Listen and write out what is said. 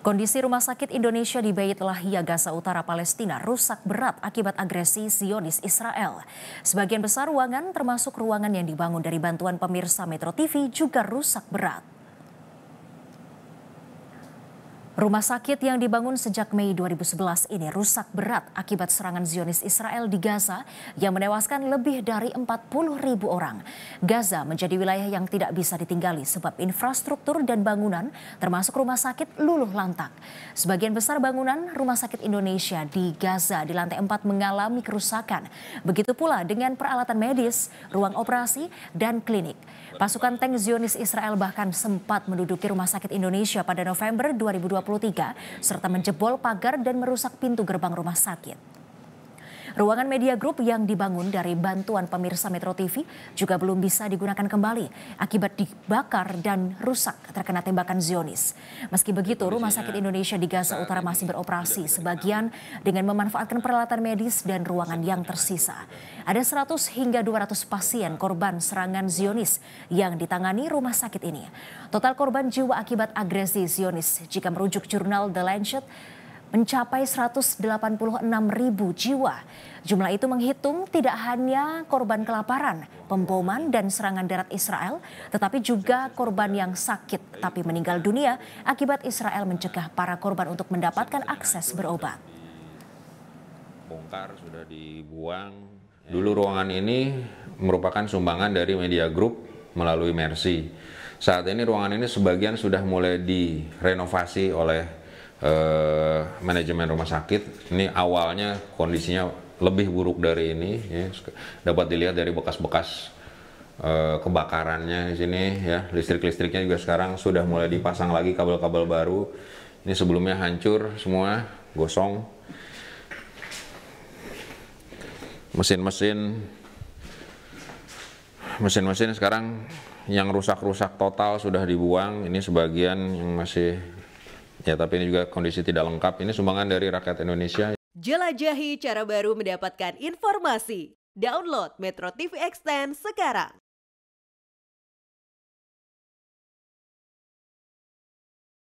Kondisi rumah sakit Indonesia di Beit Lahia Gaza Utara Palestina rusak berat akibat agresi Zionis Israel. Sebagian besar ruangan termasuk ruangan yang dibangun dari bantuan pemirsa Metro TV juga rusak berat. Rumah sakit yang dibangun sejak Mei 2011 ini rusak berat akibat serangan Zionis Israel di Gaza yang menewaskan lebih dari 40 ribu orang. Gaza menjadi wilayah yang tidak bisa ditinggali sebab infrastruktur dan bangunan termasuk rumah sakit luluh lantak. Sebagian besar bangunan rumah sakit Indonesia di Gaza di lantai 4 mengalami kerusakan. Begitu pula dengan peralatan medis, ruang operasi, dan klinik. Pasukan tank Zionis Israel bahkan sempat menduduki rumah sakit Indonesia pada November 2020 serta menjebol pagar dan merusak pintu gerbang rumah sakit. Ruangan media grup yang dibangun dari bantuan pemirsa Metro TV juga belum bisa digunakan kembali akibat dibakar dan rusak terkena tembakan Zionis. Meski begitu, Rumah Sakit Indonesia di Gaza Utara masih beroperasi sebagian dengan memanfaatkan peralatan medis dan ruangan yang tersisa. Ada 100 hingga 200 pasien korban serangan Zionis yang ditangani rumah sakit ini. Total korban jiwa akibat agresi Zionis jika merujuk jurnal The Lancet mencapai 186 ribu jiwa. Jumlah itu menghitung tidak hanya korban kelaparan, pemboman dan serangan darat Israel, tetapi juga korban yang sakit tapi meninggal dunia akibat Israel mencegah para korban untuk mendapatkan akses berobat. Bongkar sudah dibuang. Dulu ruangan ini merupakan sumbangan dari media grup melalui Mercy. Saat ini ruangan ini sebagian sudah mulai direnovasi oleh eh, manajemen rumah sakit. Ini awalnya kondisinya lebih buruk dari ini. Ya. Dapat dilihat dari bekas-bekas eh, kebakarannya di sini. Ya, listrik-listriknya juga sekarang sudah mulai dipasang lagi kabel-kabel baru. Ini sebelumnya hancur semua, gosong. Mesin-mesin, mesin-mesin sekarang yang rusak-rusak total sudah dibuang. Ini sebagian yang masih Ya, tapi ini juga kondisi tidak lengkap. Ini sumbangan dari rakyat Indonesia. Jelajahi cara baru mendapatkan informasi. Download Metro TV Extend sekarang.